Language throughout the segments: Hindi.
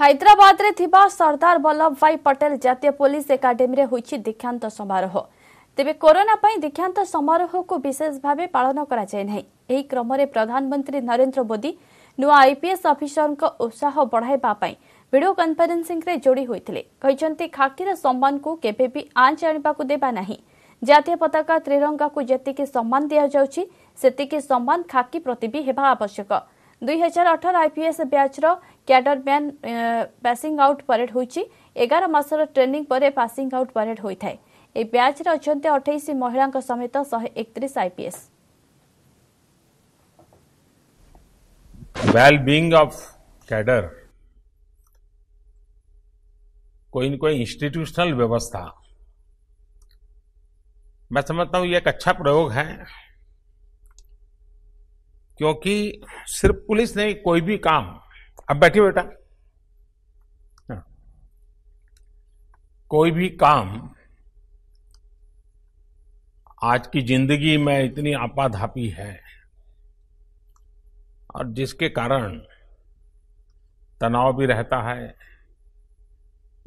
हैदराबाद सर्दार वल्लभ भाई पटेल जितिय पुलिस एकाडेमी में हो दीक्षांत समारोह तेज कोरोना दीक्षांत समारोह को विशेष भाव पालन करम प्रधानमंत्री नरेन्द्र मोदी नुआ आईपीएस अफिसर उत्साह बढ़ावा भिडो कन्फरेन्सींग जोड़ी होते खाकी सम्मान को केवे भी आंच आ देवाना जितिया पता त्रिरंगा को जी सम्मान दि जाऊँगी सेकी सम्मान खाकी प्रति भी होगा आवश्यक ଦୁଇ ହଜାର ଅଠର ଆଇପିଏସ୍ ବ୍ୟାଚ୍ର କ୍ୟାଡରମ୍ୟାନ୍ ପାସିଂ ଆଉଟ୍ ପରେଡ୍ ହୋଇଛି ଏଗାର ମାସର ଟ୍ରେନିଂ ପରେ ପାସିଂ ଆଉଟ୍ ପରେଡ୍ ହୋଇଥାଏ ଏହି ବ୍ୟାଚ୍ରେ ଅଛନ୍ତି ଅଠେଇଶ ମହିଳାଙ୍କ ସମେତ ଶହେ ଏକତିରିଶ IPS well being of cadre कोई न कोई इंस्टीट्यूशनल व्यवस्था मैं समझता हूं ये एक अच्छा प्रयोग है क्योंकि सिर्फ पुलिस नहीं कोई भी काम अब बैठे बेटा हाँ। कोई भी काम आज की जिंदगी में इतनी आपाधापी है और जिसके कारण तनाव भी रहता है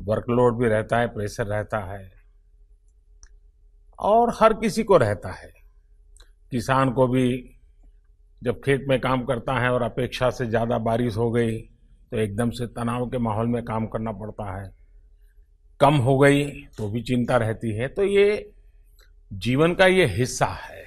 वर्कलोड भी रहता है प्रेशर रहता है और हर किसी को रहता है किसान को भी जब खेत में काम करता है और अपेक्षा से ज़्यादा बारिश हो गई तो एकदम से तनाव के माहौल में काम करना पड़ता है कम हो गई तो भी चिंता रहती है तो ये जीवन का ये हिस्सा है